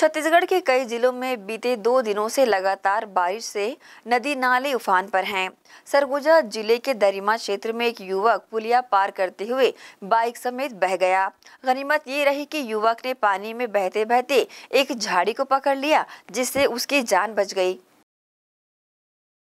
छत्तीसगढ़ के कई जिलों में बीते दो दिनों से लगातार बारिश से नदी नाले उफान पर हैं सरगुजा जिले के दरिमा क्षेत्र में एक युवक पुलिया पार करते हुए बाइक समेत बह गया गनीमत ये रही कि युवक ने पानी में बहते बहते एक झाड़ी को पकड़ लिया जिससे उसकी जान बच गई